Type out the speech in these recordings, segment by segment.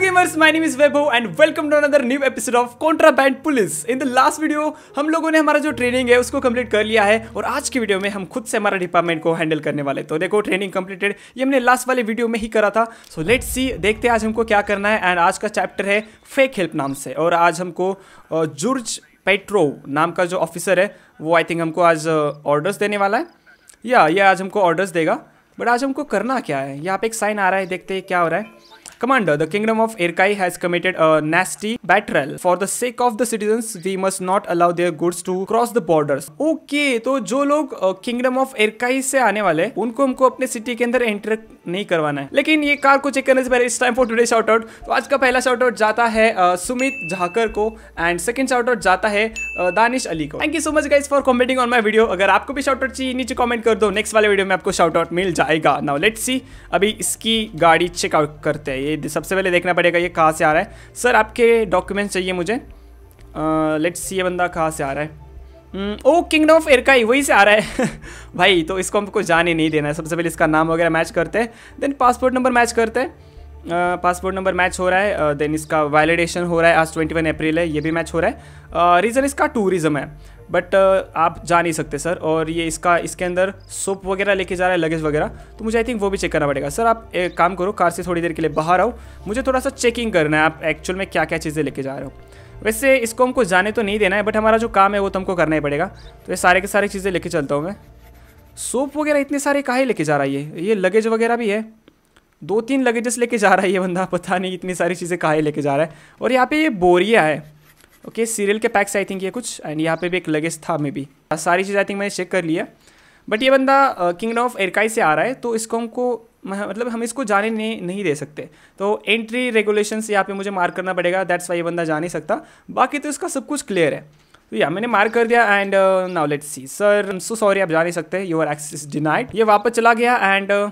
gamers my name is Vaibhav and welcome to another new episode of contraband police in the last video हम लोगों ने हमारा जो training है उसको कंप्लीट कर लिया है और आज की वीडियो में हम खुद से हमारा डिपार्टमेंट को हैंडल करने वाले तो देखो ट्रेनिंग कंप्लीटेड ये हमने लास्ट वाले वीडियो में ही करा था सो लेट्स सी देखते हैं आज हमको क्या करना है एंड आज का चैप्टर है फेक हेल्प नाम से और आज हमको जुर्ज पेट्रो नाम का जो ऑफिसर है वो आई थिंक हमको आज ऑर्डर्स देने वाला है या ये आज हमको ऑर्डर्स देगा बट आज हमको करना क्या है यहाँ पे एक साइन आ रहा है देखते हैं क्या हो रहा है Commander, the kingdom of Irkai has committed a nasty betrayal for the sake of the citizens we must not allow their goods to cross the borders okay तो जो लोग किंगडम ऑफ एरकाई से आने वाले उनको हमको अपने सिटी के अंदर एंटर नहीं करवाना है लेकिन ये कार को चेक करने से पहले इस time for today short out तो आज का पहला शॉर्ट आउट जाता है uh, सुमित झाकर को एंड सेकंड शॉर्ट आउट जाता है uh, दानिश अली को thank you so much guys for commenting on my video अगर आपको भी शॉर्ट आउट चाहिए नीचे कॉमेंट कर दो नेक्स्ट वाले वीडियो में आपको शॉर्ट आउट मिल जाएगा नाउ लेट्स सी अभी इसकी गाड़ी चेकआउट करते हैं ये सबसे पहले देखना पड़ेगा ये कहाँ से आ रहा है सर आपके डॉक्यूमेंट्स चाहिए मुझे लेट्स ये बंदा कहाँ से आ रहा है हम्म, ओ किंगडम ऑफ एरकाई वही से आ रहा है भाई तो इसको हमको जान ही नहीं देना है सबसे पहले इसका नाम वगैरह मैच करते हैं देन पासपोर्ट नंबर मैच करते हैं पासपोर्ट नंबर मैच हो रहा है देन इसका वैलिडेशन हो रहा है आज 21 अप्रैल है ये भी मैच हो रहा है रीज़न इसका टूरिज़्म है बट आप जा नहीं सकते सर और ये इसका इसके अंदर सोप वगैरह लेके जा रहा है लगेज वगैरह तो मुझे आई थिंक वो भी चेक करना पड़ेगा सर आप एक काम करो कार से थोड़ी देर के लिए बाहर आओ मुझे थोड़ा सा चेकिंग करना है आप एक्चुअल में क्या क्या चीज़ें लेके जा रहे हो वैसे इसको हमको जाने तो नहीं देना है बट हमारा जो काम है वो तो हमको करना ही पड़ेगा तो ये सारे के सारे चीज़ें लेके चलता हूँ मैं सोप वगैरह इतने सारे कहाँ लेके जा रहा है ये ये लगेज वगैरह भी है दो तीन लगेजेस लेके जा रहा है ये बंदा पता नहीं इतनी सारी चीज़ें कहाँ लेके जा रहा है और यहाँ पे ये बोरिया है ओके सीरियल के पैक्स आई थिंक ये कुछ एंड यहाँ पे भी एक लगेज था मे बी हाँ, सारी चीज़ आई थिंक मैंने चेक कर लिया बट ये बंदा किंगडम ऑफ एरकाई से आ रहा है तो इसको हमको मतलब हम इसको जाने नहीं नहीं दे सकते तो एंट्री रेगुलेशन यहाँ पे मुझे मार्क करना पड़ेगा दैट्स वाई ये बंदा जा नहीं सकता बाकी तो इसका सब कुछ क्लियर है तो या मैंने मार्क कर दिया and now let's see sir so sorry आप जा नहीं सकते आर एक्सेस डिनाइड ये वापस चला गया and uh,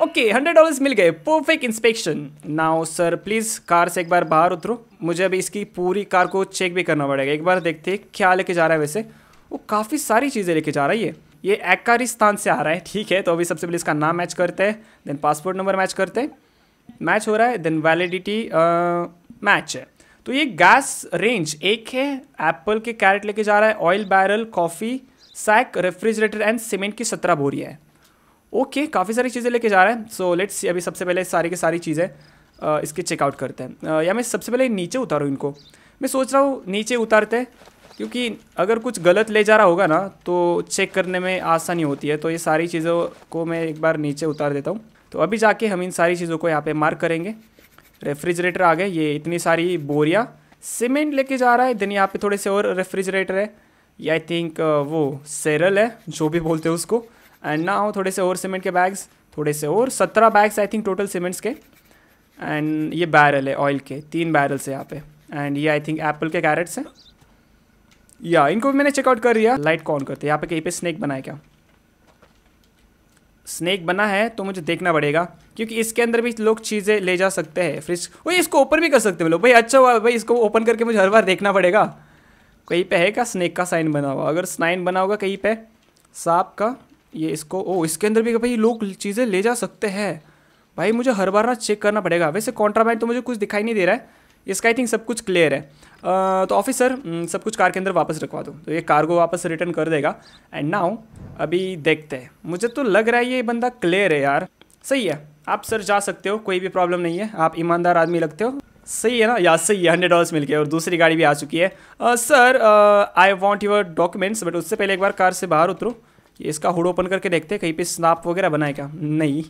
okay hundred dollars मिल गए perfect inspection now sir please car से एक बार बाहर उतरो मुझे अभी इसकी पूरी कार को चेक भी करना पड़ेगा एक बार देखते क्या लेके जा रहा है वैसे वो काफ़ी सारी चीज़ें लेके जा रहा है ये ये एकारिस्तान से आ रहा है ठीक है तो अभी सबसे पहले इसका नाम मैच करते हैं देन पासपोर्ट नंबर मैच करते हैं मैच हो रहा है देन वैलिडिटी मैच है तो ये गैस रेंज एक है एप्पल के कैरेट लेके जा रहा है oil barrel coffee sack refrigerator and cement की सत्रह बोरियाँ है ओके okay, काफ़ी सारी चीज़ें लेके जा रहा है सो so, लेट्स अभी सबसे पहले सारी की सारी चीज़ें इसके चेकआउट करते हैं या मैं सबसे पहले नीचे उतारूँ इनको मैं सोच रहा हूँ नीचे उतारते क्योंकि अगर कुछ गलत ले जा रहा होगा ना तो चेक करने में आसानी होती है तो ये सारी चीज़ों को मैं एक बार नीचे उतार देता हूँ तो अभी जाके हम इन सारी चीज़ों को यहाँ पर मार्क करेंगे रेफ्रिजरेटर आ गए ये इतनी सारी बोरियाँ सीमेंट लेके जा रहा है देन यहाँ पे थोड़े से और रेफ्रिजरेटर है या आई थिंक वो सेरल है जो भी बोलते हैं उसको एंड ना हो थोड़े से और सीमेंट के बैग्स थोड़े से और सत्रह bags I think total cements के एंड ये बैरल है ऑयल के तीन बैरल्स है यहाँ पे एंड ये आई थिंक एप्पल के कैरेट्स हैं या इनको भी मैंने चेकआउट कर लिया लाइट कॉन करते यहाँ पे कहीं पे स्नैक बना है क्या स्नैक बना है तो मुझे देखना पड़ेगा क्योंकि इसके अंदर भी लोग चीज़ें ले जा सकते हैं फ्रिज वही इसको ओपन भी कर सकते हैं लोग भाई अच्छा हुआ भाई इसको ओपन करके मुझे हर बार देखना पड़ेगा कहीं पे है क्या स्नैक का साइन बना हुआ अगर साइन बना होगा कहीं पे सांप का ये इसको ओ इसके अंदर भी भाई लोग चीज़ें ले जा सकते हैं भाई मुझे हर बार ना चेक करना पड़ेगा वैसे कॉन्ट्राबैंड तो मुझे कुछ दिखाई नहीं दे रहा है इसका आई थिंक सब कुछ क्लियर है आ, तो ऑफिसर हम्म, सब कुछ कार के अंदर वापस रखवा दो तो ये कार्गो वापस रिटर्न कर देगा एंड नाउ अभी देखते हैं मुझे तो लग रहा है ये बंदा क्लियर है यार सही है आप सर जा सकते हो कोई भी प्रॉब्लम नहीं है आप ईमानदार आदमी लगते हो सही है ना या सही है हंड्रेड डॉलर्स मिल गए और दूसरी गाड़ी भी आ चुकी है sir I want your documents but उससे पहले एक बार कार से बाहर उतरो इसका हुड ओपन करके देखते हैं कहीं पे स्नाप वगैरह बनाए क्या नहीं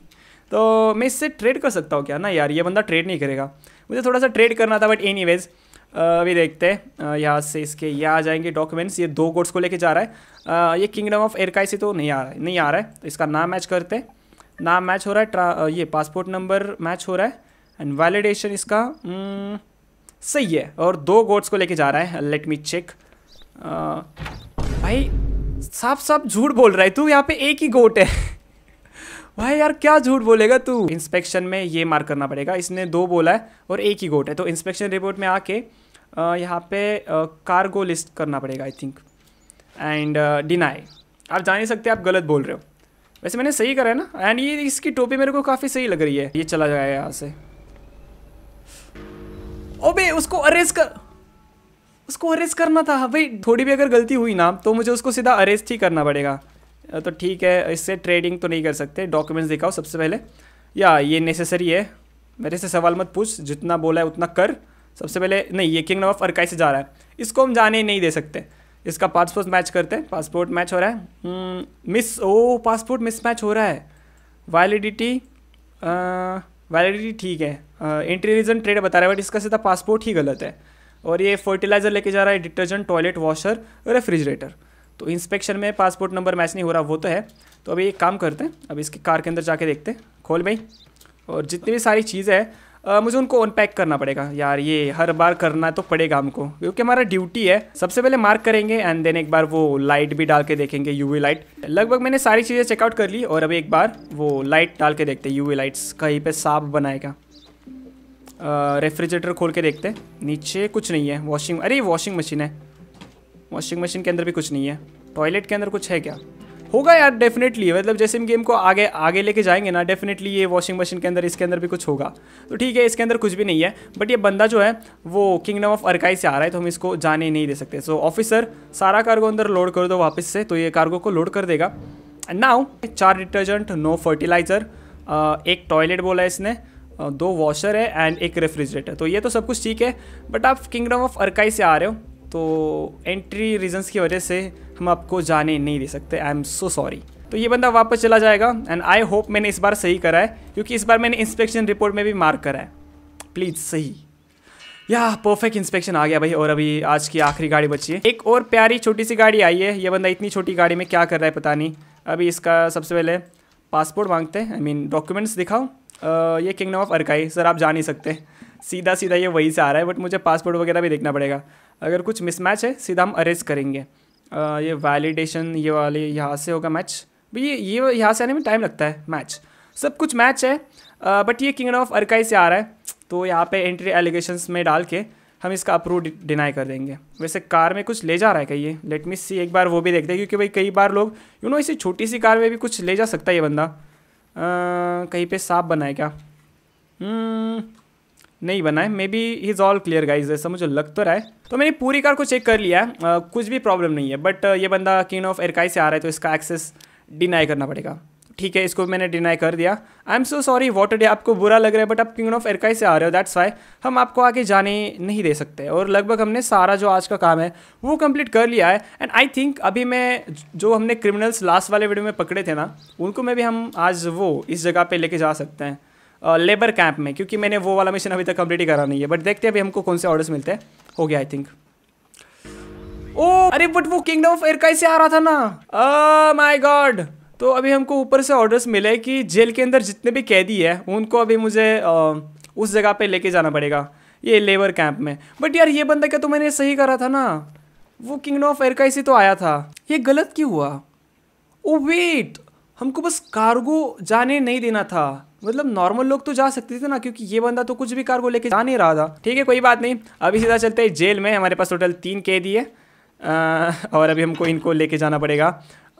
तो मैं इससे ट्रेड कर सकता हूँ क्या ना यार ये बंदा ट्रेड नहीं करेगा मुझे थोड़ा सा ट्रेड करना था बट एनी वेज़ अभी देखते हैं यहाँ से इसके ये आ जाएंगे डॉक्यूमेंट्स ये दो गोड्स को लेके जा रहा है आ, ये किंगडम ऑफ एरकाई से तो नहीं आ रहा है नहीं आ रहा है तो इसका नाम मैच करते हैं नाम मैच हो रहा है ये पासपोर्ट नंबर मैच हो रहा है एंड वैलिडेशन इसका हम्म, सही है और दो गोड्स को लेके जा रहा है लेट मी चेक आ, भाई साफ साफ झूठ बोल रहा है तू यहाँ पे एक ही गोट है भाई यार क्या झूठ बोलेगा तू इंस्पेक्शन में ये मार्क करना पड़ेगा इसने दो बोला है और एक ही गोट है तो इंस्पेक्शन रिपोर्ट में आके यहाँ पे कार्गो लिस्ट करना पड़ेगा आई थिंक एंड डिनाई आप जान ही सकते आप गलत बोल रहे हो वैसे मैंने सही करा है ना एंड ये इसकी टोपी मेरे को काफ़ी सही लग रही है ये चला जाएगा यहाँ से ओबे उसको अरेस्ट कर उसको अरेस्ट करना था भाई थोड़ी भी अगर गलती हुई ना तो मुझे उसको सीधा अरेस्ट ही करना पड़ेगा तो ठीक है इससे ट्रेडिंग तो नहीं कर सकते डॉक्यूमेंट्स दिखाओ सबसे पहले या ये नेसेसरी है मेरे से सवाल मत पूछ जितना बोला है उतना कर सबसे पहले नहीं ये किंगडम ऑफ अरकाई से जा रहा है इसको हम जाने नहीं दे सकते इसका पासपोर्ट मैच करते हैं पासपोर्ट मैच हो रहा है मिस हम्म, ओ पासपोर्ट मिस मैच हो रहा है वैलिडिटी वैलिडिटी ठीक है एंट्री रीजन ट्रेड बता रहा है बट इसका सीधा पासपोर्ट ही गलत है और ये फर्टिलाइज़र लेके जा रहा है डिटर्जेंट टॉयलेट वॉशर रेफ्रिजरेटर तो इंस्पेक्शन में पासपोर्ट नंबर मैच नहीं हो रहा वो तो है तो अभी एक काम करते हैं अब इसकी कार के अंदर जाके देखते हैं खोल भाई और जितनी भी सारी चीज़ें हैं मुझे उनको अनपैक करना पड़ेगा यार ये हर बार करना तो पड़ेगा हमको क्योंकि हमारा ड्यूटी है सबसे पहले मार्क करेंगे एंड देन एक बार वो लाइट भी डाल के देखेंगे यूवी लाइट लगभग मैंने सारी चीज़ें चेकआउट कर ली और अभी एक बार वो लाइट डाल के देखते हैं यूवी लाइट्स कहीं पे साफ बनाएगा रेफ्रिजरेटर खोल के देखते हैं नीचे कुछ नहीं है वॉशिंग अरे वॉशिंग मशीन है वॉशिंग मशीन के अंदर भी कुछ नहीं है टॉयलेट के अंदर कुछ है क्या होगा यार डेफिनेटली मतलब जैसे हम गेम को आगे आगे लेके जाएंगे ना डेफिनेटली ये वॉशिंग मशीन के अंदर इसके अंदर भी कुछ होगा तो ठीक है इसके अंदर कुछ भी नहीं है बट ये बंदा जो है वो किंगडम ऑफ अरकाई से आ रहा है तो हम इसको जाने नहीं दे सकते सो so, ऑफिसर सारा कार्गो अंदर लोड कर दो वापस से तो ये कार्गो को लोड कर देगा एंड नाउ चार डिटर्जेंट नो फर्टिलाइज़र एक टॉयलेट बोला इसने दो वॉशर है एंड एक रेफ्रिजरेटर तो ये तो सब कुछ ठीक है बट आप किंगडम ऑफ अर्काई से आ रहे हो तो एंट्री रीजंस की वजह से हम आपको जाने नहीं दे सकते आई एम सो सॉरी तो ये बंदा वापस चला जाएगा एंड आई होप मैंने इस बार सही करा है क्योंकि इस बार मैंने इंस्पेक्शन रिपोर्ट में भी मार्क करा है प्लीज़ सही या परफेक्ट इंस्पेक्शन आ गया भाई और अभी आज की आखिरी गाड़ी बची है एक और प्यारी छोटी सी गाड़ी आई है ये बंदा इतनी छोटी गाड़ी में क्या कर रहा है पता नहीं अभी इसका सबसे पहले पासपोर्ट मांगते हैं आई मीन डॉक्यूमेंट्स दिखाओ ये किंगडम ऑफ अरकाई सर आप जा नहीं सकते सीधा सीधा ये वहीं से आ रहा है बट मुझे पासपोर्ट वगैरह भी देखना पड़ेगा अगर कुछ मिसमैच है सीधा हम अरेस्ट करेंगे ये वैलिडेशन ये वाले यहाँ से होगा मैच भाई ये ये यहाँ से आने में टाइम लगता है मैच सब कुछ मैच है बट ये किंगडम ऑफ अरकाई से आ रहा है तो यहाँ पे एंट्री एलिगेशंस में डाल के हम इसका अप्रूव डिनाई कर देंगे वैसे कार में कुछ ले जा रहा है कहीं लेट मी सी एक बार वो भी देखते हैं क्योंकि भाई कई बार लोग यू नो इसी छोटी सी कार में भी कुछ ले जा सकता है ये बंदा कहीं पे सांप बना है क्या हम्म, नहीं बना है maybe is all clear guys ऐसा मुझे लग तो रहा है तो मैंने पूरी कार को चेक कर लिया है कुछ भी प्रॉब्लम नहीं है बट ये बंदा किंग ऑफ एरकाई से आ रहा है तो इसका एक्सेस डिनाई करना पड़ेगा ठीक है इसको मैंने डिनाई कर दिया I am so sorry water day आपको बुरा लग रहा है बट आप किंगडम ऑफ एरकाई से आ रहे हो दैट्स वाई हम आपको आगे जाने नहीं दे सकते और लगभग हमने सारा जो आज का काम है वो कंप्लीट कर लिया है एंड आई थिंक अभी मैं जो हमने क्रिमिनल्स लास्ट वाले वीडियो में पकड़े थे ना उनको मैं भी हम आज वो इस जगह पर लेके जा सकते हैं लेबर uh, कैंप में क्योंकि मैंने वो वाला मिशन अभी तक कंप्लीट ही करा नहीं है बट देखते हैं अभी हमको कौन से ऑर्डर्स मिलते हैं हो गया आई थिंक ओ अरे बट वो किंगडम ऑफ एरकाई से आ रहा था ना माय गॉड तो अभी हमको ऊपर से ऑर्डर्स मिले कि जेल के अंदर जितने भी कैदी है उनको अभी मुझे उस जगह पे लेके जाना पड़ेगा ये लेबर कैंप में बट यार ये बंदा क्या तो मैंने सही करा था ना वो किंगडम ऑफ एयर का इसी तो आया था ये गलत क्यों हुआ ओ oh, वेट हमको बस कार्गो जाने नहीं देना था मतलब नॉर्मल लोग तो जा सकते थे ना क्योंकि ये बंदा तो कुछ भी कार्गो लेके जा नहीं रहा था ठीक है कोई बात नहीं अभी सीधा चलते हैं जेल में हमारे पास टोटल तीन कैदी है आ, और अभी हमको इनको लेके जाना पड़ेगा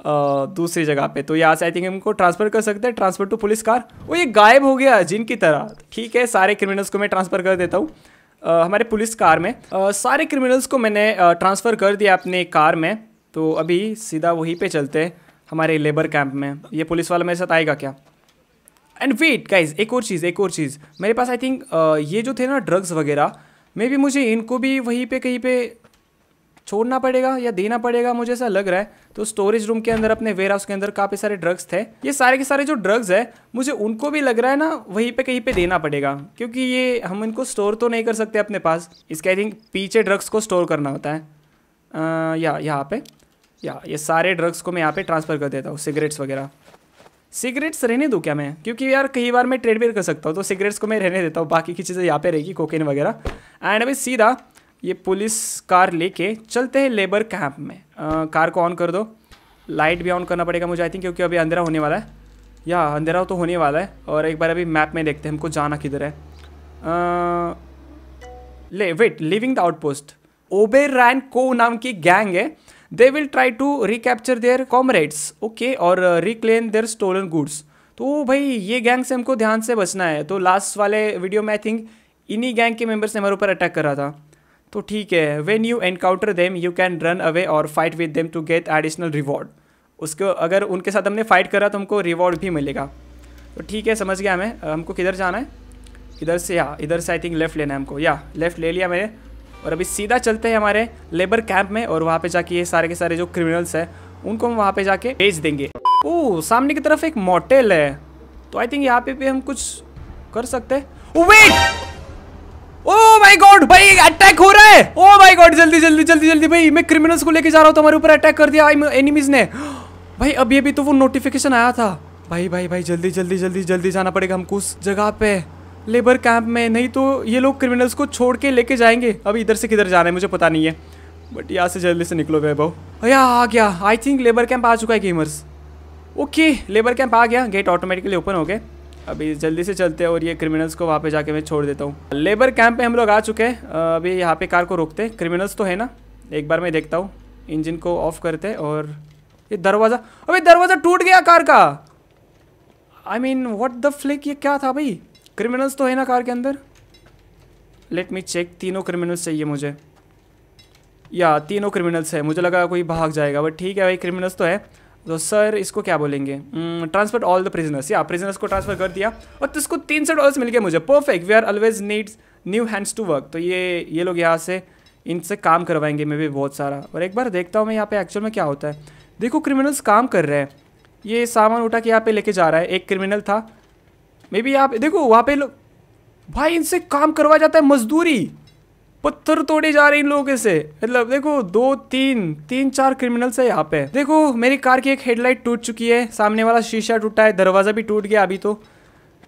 दूसरी जगह पे तो यहाँ से आई थिंक इनको ट्रांसफ़र कर सकते हैं ट्रांसफ़र टू पुलिस कार वो ये गायब हो गया जिन की तरह ठीक है सारे क्रिमिनल्स को मैं ट्रांसफ़र कर देता हूँ हमारे पुलिस कार में सारे क्रिमिनल्स को मैंने ट्रांसफ़र कर दिया अपने कार में तो अभी सीधा वहीं पे चलते हैं हमारे लेबर कैंप में ये पुलिस वाला मेरे साथ आएगा क्या एंड वेट गाइज एक और चीज़ एक और चीज़ मेरे पास आई थिंक ये जो थे ना ड्रग्स वगैरह मे भी मुझे इनको भी वहीं पे कहीं पे छोड़ना पड़ेगा या देना पड़ेगा मुझे ऐसा लग रहा है तो स्टोरेज रूम के अंदर अपने वेयर हाउस के अंदर काफ़ी सारे ड्रग्स थे ये सारे के सारे जो ड्रग्स है मुझे उनको भी लग रहा है ना वहीं पे कहीं पे देना पड़ेगा क्योंकि ये हम इनको स्टोर तो नहीं कर सकते अपने पास इसके आई थिंक पीछे ड्रग्स को स्टोर करना होता है आ, या यहाँ पे या ये सारे ड्रग्स को मैं यहाँ पे ट्रांसफ़र कर देता हूँ सिगरेट्स वगैरह सिगरेट्स रहने दूँ क्या मैं क्योंकि यार कई बार मैं ट्रेड भी कर सकता हूँ तो सिगरेट्स को मैं रहने देता हूँ बाकी की चीज़ें यहाँ पे रहेगी कोकेन वगैरह एंड अभी सीधा ये पुलिस कार लेके चलते हैं लेबर कैंप में आ, कार को ऑन कर दो लाइट भी ऑन करना पड़ेगा मुझे आई थिंक क्योंकि अभी अंधेरा होने वाला है या अंधेरा तो होने वाला है और एक बार अभी मैप में देखते हैं हमको जाना किधर है आ, ले वेट लिविंग द आउटपोस्ट ओबेर रैन को नाम की गैंग है they will try to recapture their comrades okay और रिक्लेम देयर स्टोलन गुड्स तो भाई ये गैंग से हमको ध्यान से बचना है तो लास्ट वाले वीडियो में आई थिंक इन्हीं गैंग के मेंबर्स ने हमारे ऊपर अटैक करा था तो ठीक है when you encounter them you can run away और fight with them to get additional reward उसको अगर उनके साथ हमने फ़ाइट करा तो हमको रिवॉर्ड भी मिलेगा तो ठीक है समझ गया हमें हमको किधर जाना है इधर से या हाँ, इधर से आई थिंक लेफ़्ट लेना है हमको या लेफ़्ट ले लिया मैंने और अभी सीधा चलते हैं हमारे लेबर कैंप में और वहाँ पे जाके ये सारे के सारे जो क्रिमिनल्स हैं उनको हम वहाँ पे जाके भेज देंगे ओ सामने की तरफ एक मोटेल है तो आई थिंक यहाँ पे भी हम कुछ कर सकते हैं wait oh, my oh God भाई अटैक हो रहा है ओ माय गॉड जल्दी जल्दी जल्दी जल्दी भाई मैं क्रिमिनल्स को लेके जा रहा हूँ तुम्हारे ऊपर अटैक कर दिया एनिमीज ने भाई अभी अभी तो वो नोटिफिकेशन आया था भाई भाई भाई जल्दी जल्दी जल्दी जल्दी जाना पड़ेगा हमको उस जगह पे लेबर कैंप में नहीं तो ये लोग क्रिमिनल्स को छोड़ के लेके जाएंगे अब इधर से किधर जाना है मुझे पता नहीं है बट यहाँ से जल्दी से निकलो वैभव भैया आ गया आई थिंक लेबर कैंप आ चुका है गेमर्स ओके लेबर कैंप आ गया गेट ऑटोमेटिकली ओपन हो गया अभी जल्दी से चलते हैं और ये क्रिमिनल्स को वहाँ पे जाके मैं छोड़ देता हूँ लेबर कैंप पे हम लोग आ चुके हैं अभी यहाँ पे कार को रोकते हैं क्रिमिनल्स तो है ना एक बार मैं देखता हूँ इंजन को ऑफ करते हैं और ये दरवाज़ा अभी दरवाज़ा टूट गया कार का I mean what the flick ये क्या था भाई क्रिमिनल्स तो है ना कार के अंदर लेट मी चेक तीनों क्रिमिनल्स चाहिए मुझे या तीनों क्रिमिनल्स है मुझे लगा कोई भाग जाएगा बट ठीक है भाई क्रिमिनल्स तो है तो सर इसको क्या बोलेंगे ट्रांसफर ऑल द प्रिजनर्स या प्रिजनर्स को ट्रांसफर कर दिया और तो इसको तीन सौ डॉलर्स मिल गया मुझे perfect we are always needs new hands to work तो ये ये लोग यहाँ से इनसे काम करवाएंगे मे भी बहुत सारा और एक बार देखता हूँ मैं यहाँ पे एक्चुअल में क्या होता है देखो क्रिमिनल्स काम कर रहे हैं ये सामान उठा के यहाँ पे लेके जा रहा है एक क्रिमिनल था मे बी यहाँ पे देखो वहाँ पे लोग भाई इनसे काम करवाया जाता है मजदूरी पत्थर तोड़े जा रहे हैं इन लोगों से मतलब देखो दो तीन तीन चार क्रिमिनल्स है यहाँ पे देखो मेरी कार की एक हेडलाइट टूट चुकी है सामने वाला शीशा टूटा है दरवाज़ा भी टूट गया अभी तो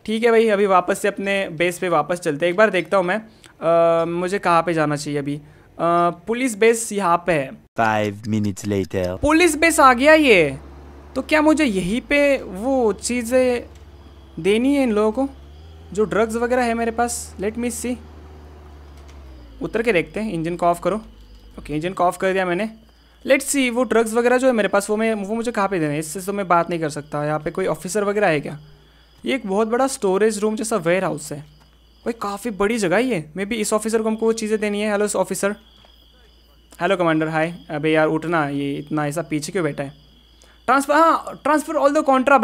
ठीक है भाई अभी वापस से अपने बेस पे वापस चलते हैं एक बार देखता हूँ मैं आ, मुझे कहाँ पे जाना चाहिए अभी आ, पुलिस बेस यहाँ पे है five minutes later police base आ गया ये तो क्या मुझे यहीं पे वो चीज़ें देनी है इन लोगों को जो ड्रग्स वगैरह है मेरे पास लेट मी सी उतर के देखते हैं इंजन को ऑफ़ करो ओके इंजन को ऑफ़ कर दिया मैंने लेट्स सी वो ड्रग्स वगैरह जो है मेरे पास वो मैं वो मुझे कहाँ पे देना है इससे तो मैं बात नहीं कर सकता यहाँ पे कोई ऑफिसर वगैरह है क्या ये एक बहुत बड़ा स्टोरेज रूम जैसा वेयर हाउस है भाई काफ़ी बड़ी जगह ही है मे बी इस ऑफिसर को हमको वो चीज़ें देनी है हेलो इस ऑफिसर हेलो कमांडर हाय अबे यार उठना ये इतना ऐसा पीछे क्यों बैठा है ट्रांसफर हाँ transfer all the 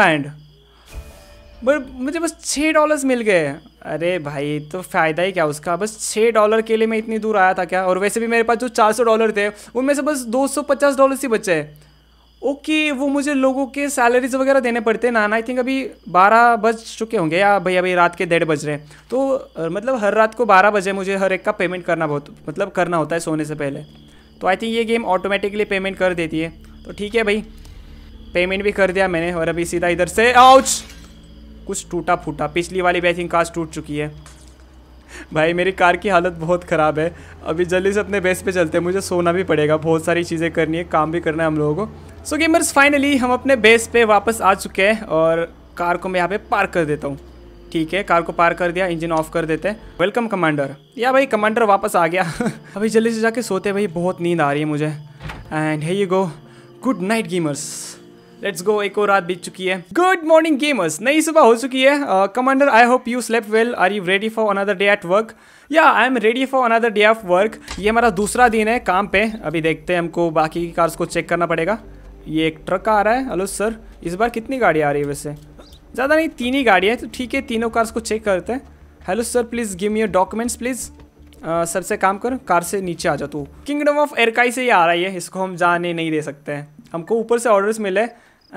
contraband मुझे बस छः डॉलर्स मिल गए अरे भाई तो फ़ायदा ही क्या उसका बस छः डॉलर के लिए मैं इतनी दूर आया था क्या और वैसे भी मेरे पास जो चार सौ डॉलर थे उनमें से बस दो सौ पचास डॉलर ही बचे हैं ओके वो मुझे लोगों के सैलरीज वगैरह देने पड़ते हैं ना आई थिंक अभी बारह बज चुके होंगे या भाई अभी रात के डेढ़ बज रहे हैं तो मतलब हर रात को बारह बजे मुझे हर एक का पेमेंट करना बहुत मतलब करना होता है सोने से पहले तो आई थिंक ये गेम ऑटोमेटिकली पेमेंट कर देती है तो ठीक है भाई पेमेंट भी कर दिया मैंने और अभी सीधा इधर से आउच कुछ टूटा फूटा पिछली वाली भी आई थिंक टूट चुकी है भाई मेरी कार की हालत बहुत ख़राब है अभी जल्दी से अपने बेस पे चलते हैं मुझे सोना भी पड़ेगा बहुत सारी चीज़ें करनी है काम भी करना है हम लोगों को सो गेमर्स फाइनली हम अपने बेस पे वापस आ चुके हैं और कार को मैं यहाँ पे पार्क कर देता हूँ ठीक है कार को पार्क कर दिया इंजन ऑफ कर देते हैं वेलकम कमांडर या भाई कमांडर वापस आ गया अभी जल्दी से जाके सोते भाई बहुत नींद आ रही है मुझे एंड है you go good night gamers let's go एक और रात बीत चुकी है गुड मॉर्निंग गेमर्स नई सुबह हो चुकी है commander I hope you slept well are you ready for another day at work या I am ready for another day of work ये हमारा दूसरा दिन है काम पे अभी देखते हैं हमको बाकी की कार्स को चेक करना पड़ेगा ये एक ट्रक आ रहा है हेलो सर इस बार कितनी गाड़ी आ रही है वैसे ज़्यादा नहीं तीन ही गाड़ी है तो ठीक है तीनों कार्स को चेक करते हैं hello sir please give me your documents please sir से काम कर कार से नीचे आ जा तू किंगडम ऑफ एरकाई से ही आ रही है इसको हम जाने नहीं दे सकते हैं हमको ऊपर से ऑर्डर्स मिले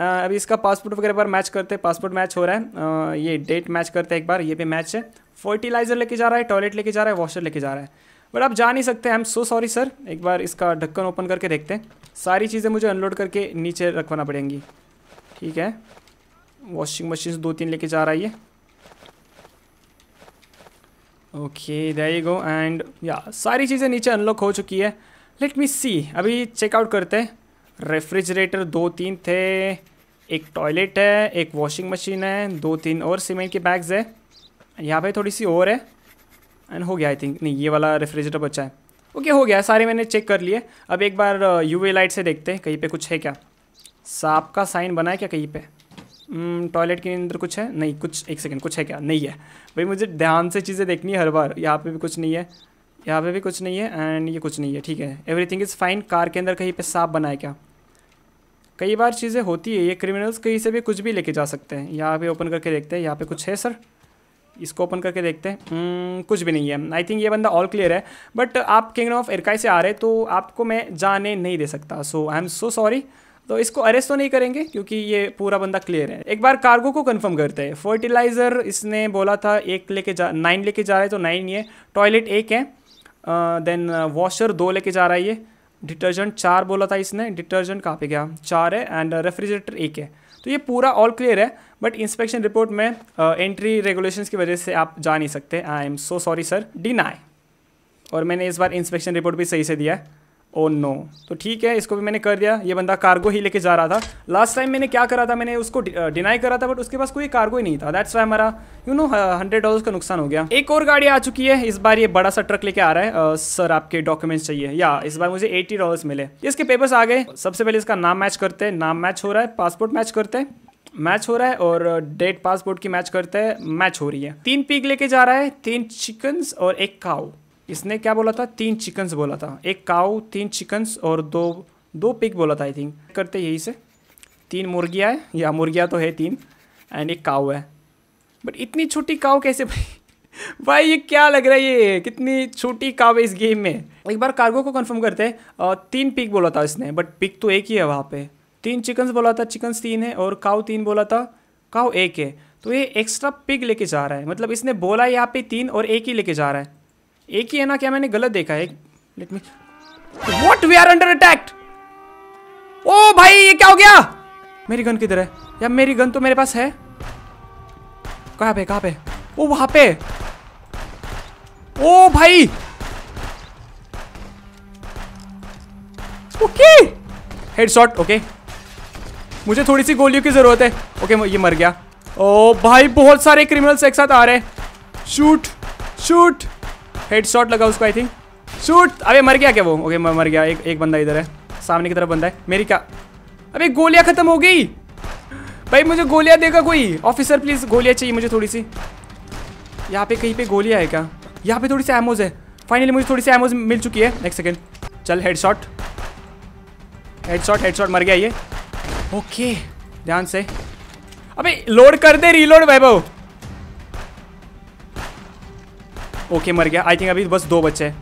अभी इसका पासपोर्ट वगैरह बार मैच करते हैं पासपोर्ट मैच हो रहा है आ, ये डेट मैच करते हैं एक बार ये भी मैच है फर्टिलाइजर लेके जा रहा है टॉयलेट लेके जा रहा है वॉशर लेके जा रहा है बट आप जा नहीं सकते I am so sorry sir एक बार इसका ढक्कन ओपन करके देखते हैं सारी चीज़ें मुझे अनलोड करके नीचे रखवाना पड़ेंगी ठीक है वॉशिंग मशीन दो तीन लेके जा रहा है ये ओके दाई गो एंड या सारी चीज़ें नीचे अनलॉक हो चुकी है लेट मी सी अभी चेकआउट करते हैं रेफ्रिजरेटर दो तीन थे एक टॉयलेट है एक वॉशिंग मशीन है दो तीन और सीमेंट के बैग्स है यहाँ पे थोड़ी सी और है एंड हो गया आई थिंक नहीं ये वाला रेफ्रिजरेटर बचा है ओके हो गया सारे मैंने चेक कर लिए अब एक बार यू uh, लाइट से देखते हैं कहीं पे कुछ है क्या सांप का साइन बना है क्या कहीं पे टॉयलेट hmm, के अंदर कुछ है नहीं कुछ एक सेकेंड कुछ है क्या नहीं है भाई मुझे ध्यान से चीज़ें देखनी है हर बार यहाँ पे भी कुछ नहीं है यहाँ पे भी कुछ नहीं है एंड ये कुछ नहीं है ठीक है एवरीथिंग इज़ फाइन कार के अंदर कहीं पे सांप बनाए क्या कई बार चीज़ें होती है ये क्रिमिनल्स कहीं से भी कुछ भी लेके जा सकते हैं यहाँ पे ओपन करके देखते हैं यहाँ पे कुछ है सर इसको ओपन करके देखते हैं hmm, कुछ भी नहीं है आई थिंक ये बंदा ऑल क्लियर है बट आप किंगडम ऑफ एरकाई से आ रहे तो आपको मैं जाने नहीं दे सकता सो आई एम सो सॉरी तो इसको अरेस्ट तो नहीं करेंगे क्योंकि ये पूरा बंदा क्लियर है एक बार कार्गो को कंफर्म करते हैं फर्टिलाइज़र इसने बोला था एक लेके जा नाइन लेके जा रहे तो नाइन ये टॉयलेट एक है देन वॉशर दो लेके जा रहा है ये डिटर्जेंट चार बोला था इसने डिटर्जेंट कहाँ पे गया चार है एंड रेफ्रिजरेटर एक है तो ये पूरा ऑल क्लियर है बट इंस्पेक्शन रिपोर्ट में एंट्री रेगुलेशंस की वजह से आप जा नहीं सकते I am so sorry sir deny और मैंने इस बार इंस्पेक्शन रिपोर्ट भी सही से दिया है ओ oh, नो तो ठीक है इसको भी मैंने कर दिया ये बंदा कार्गो ही लेके जा रहा था लास्ट टाइम मैंने क्या करा था मैंने उसको डिनाई करा था बट उसके पास कोई कार्गो ही नहीं था दैट्स वाई हमारा यू नो हंड्रेड डॉलर का नुकसान हो गया एक और गाड़ी आ चुकी है इस बार ये बड़ा सा ट्रक लेके आ रहा है सर आपके डॉक्यूमेंट्स चाहिए या इस बार मुझे एट्टी डॉलर मिले इसके पेपर्स आ गए सबसे पहले इसका नाम मैच करते हैं नाम मैच हो रहा है पासपोर्ट मैच करते हैं मैच हो रहा है और डेट पासपोर्ट की मैच करते हैं मैच हो रही है तीन पिग लेके जा रहा है तीन चिकन्स और एक काउ इसने क्या बोला था तीन चिकन्स बोला था एक काउ तीन चिकन्स और दो दो पिक बोला था आई थिंक करते यही से तीन मुर्गियाँ है या मुर्गियाँ तो है तीन एंड एक काऊ है बट इतनी छोटी काऊ कैसे भाई भाई ये क्या लग रहा है ये कितनी छोटी काव है इस गेम में एक बार कार्गो को कंफर्म करते हैं तीन पिक बोला था इसने बट पिक तो एक ही है वहाँ पे तीन चिकन्स बोला था चिकन्स तीन है और काव तीन बोला था काव एक है तो ये एक्स्ट्रा पिक लेके जा रहा है मतलब इसने बोला यहाँ पे तीन और एक ही लेके जा रहा है एक ही है ना क्या मैंने गलत देखा है let me what we are under attacked ओ भाई ये क्या हो गया मेरी गन किधर है या मेरी गन तो मेरे पास है कहाँ पे कहाँ पे ओ वहाँ पे ओ भाई ओके हेडशॉट ओके मुझे थोड़ी सी गोलियों की ज़रूरत है ओके okay, ये मर गया ओ भाई बहुत सारे क्रिमिनल्स एक साथ आ रहे हैं शूट शूट हेड शॉट लगा उसको आई थिंक शूट अबे मर गया क्या वो ओके मर गया एक एक बंदा इधर है सामने की तरफ बंदा है मेरी क्या अबे गोलियां खत्म हो गई भाई मुझे गोलियां देगा कोई ऑफिसर प्लीज़ गोलियां चाहिए मुझे थोड़ी सी यहाँ पे कहीं पे गोलियां है क्या यहाँ पे थोड़ी सी एमोज है फाइनली मुझे थोड़ी सी एमोज मिल चुकी है नेक्स्ट सेकेंड चल headshot headshot headshot मर गया ये ओके ध्यान से अभी लोड कर दे रीलोड वैभव ओके मर गया आई थिंक अभी बस दो बच्चे हैं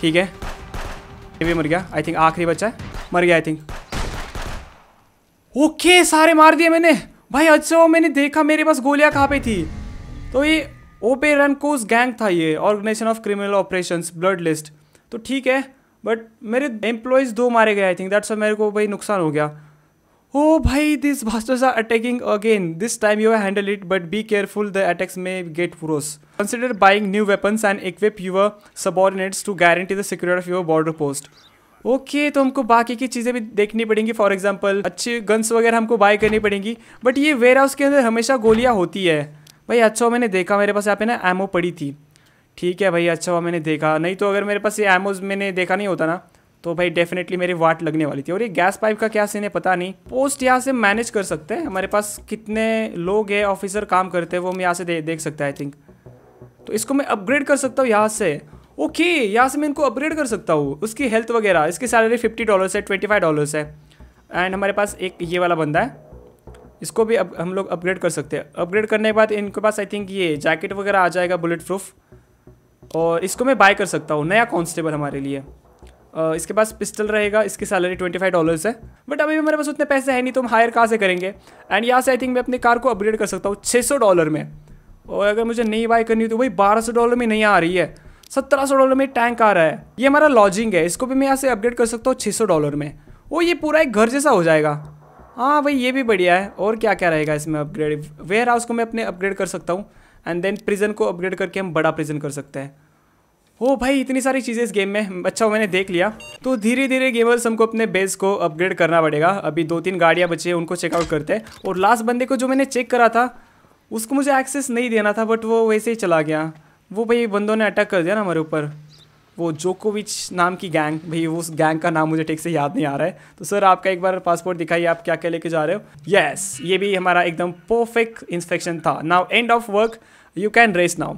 ठीक है ये भी मर गया आई थिंक आखिरी बच्चा है मर गया आई थिंक ओके सारे मार दिए मैंने भाई अच्छा वो मैंने देखा मेरे पास गोलियां कहाँ पे थी तो ये ओपे रन कोस गैंग था ये organisation of criminal operation blood list तो ठीक है बट मेरे एम्प्लॉयज़ दो मारे गए आई थिंक दैट्स मेरे को भाई नुकसान हो गया ओ भाई this bastards are attacking again this time you handle it but be careful the attacks may get पुरोस consider buying new weapons and equip your subordinates to guarantee the security of your border post okay तो हमको बाकी की चीज़ें भी देखनी पड़ेंगी for example अच्छी गन्स वगैरह हमको बाय करनी पड़ेंगी बट ये वेयर हाउस के अंदर हमेशा गोलियाँ होती है भाई अच्छा हुआ मैंने देखा मेरे पास यहाँ पे ना एमओ पड़ी थी ठीक है भाई अच्छा हुआ मैंने देखा नहीं तो अगर मेरे पास ये एमओज मैंने देखा नहीं होता ना तो भाई डेफिनेटली मेरी वाट लगने वाली थी और ये गैस पाइप का क्या सीन है पता नहीं पोस्ट यहाँ से मैनेज कर सकते हैं हमारे पास कितने लोग हैं ऑफिसर काम करते हैं वो हम यहाँ से दे, देख सकते हैं आई थिंक तो इसको मैं अपग्रेड कर सकता हूँ यहाँ से ओके यहाँ से मैं इनको अपग्रेड कर सकता हूँ उसकी हेल्थ वगैरह इसकी सैलरी फिफ्टी डॉलर्स है ट्वेंटी फाइव डॉलर्स है एंड हमारे पास एक ये वाला बंदा है इसको भी अब हम लोग अपग्रेड कर सकते हैं अपग्रेड करने के बाद इनके पास आई थिंक ये जैकेट वगैरह आ जाएगा बुलेट प्रूफ और इसको मैं बाय कर सकता हूँ नया कॉन्स्टेबल हमारे लिए इसके पास पिस्टल रहेगा इसकी सैलरी ट्वेंटी फाइव डॉलर्स है बट अभी हमारे पास उतने पैसे हैं नहीं तो हम हायर कहाँ से करेंगे एंड यहाँ से आई थिंक मैं अपनी कार को अपग्रेड कर सकता हूँ छः सौ डॉलर में और अगर मुझे नई बाई करनी तो भाई बारह सौ डॉलर में नहीं आ रही है सत्रह सौ डॉलर में टैंक आ रहा है ये हमारा लॉजिंग है इसको भी मैं यहाँ से अपग्रेड कर सकता हूँ छः सौ डॉलर में वो ये पूरा एक घर जैसा हो जाएगा हाँ भाई ये भी बढ़िया है और क्या क्या रहेगा इसमें अपग्रेड वेयर हाउस को मैं अपने अपग्रेड कर सकता हूँ एंड देन प्रिजन को अपग्रेड करके हम बड़ा प्रिजन कर सकते हैं ओ भाई इतनी सारी चीज़ें इस गेम में अच्छा वो मैंने देख लिया तो धीरे धीरे गेमर्स हमको अपने बेस को अपग्रेड करना पड़ेगा अभी दो तीन गाड़ियाँ बची हैं उनको चेकआउट करते हैं और लास्ट बंदे को जो मैंने चेक करा था उसको मुझे एक्सेस नहीं देना था बट वो वैसे ही चला गया वो भाई बंदों ने अटैक कर दिया ना हमारे ऊपर वो जोकोविच नाम की गैंग भाई उस गैंग का नाम मुझे ठीक से याद नहीं आ रहा है तो सर आपका एक बार पासपोर्ट दिखाइए आप क्या क्या लेके जा रहे हो यस ये भी हमारा एकदम परफेक्ट इंस्पेक्शन था now end of work you can rest now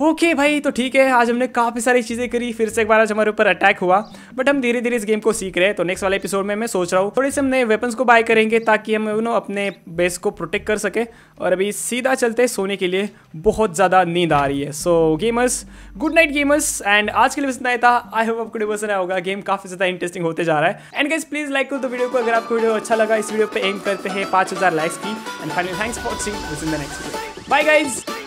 okay okay भाई तो ठीक है आज हमने काफ़ी सारी चीज़ें करी फिर से एक बार आज हमारे ऊपर अटैक हुआ बट हम धीरे धीरे इस गेम को सीख रहे हैं तो नेक्स्ट वाले एपिसोड में मैं सोच रहा हूँ थोड़े से हम नए वेपन्स को बाय करेंगे ताकि हम नो अपने बेस को प्रोटेक्ट कर सके और अभी सीधा चलते सोने के लिए बहुत ज़्यादा नींद आ रही है so gamers good night gamers and आज के लिए बस इतना था आई होप आपको पसंद आया होगा गेम काफ़ी ज़्यादा इंटरेस्टिंग होते जा रहा है एंड गाइज प्लीज़ लाइक करो तो वीडियो को अगर आपको वीडियो अच्छा लगा इस वीडियो पर एम करते हैं पाँच लाइक्स की and finally thanks for sing in the next bye guys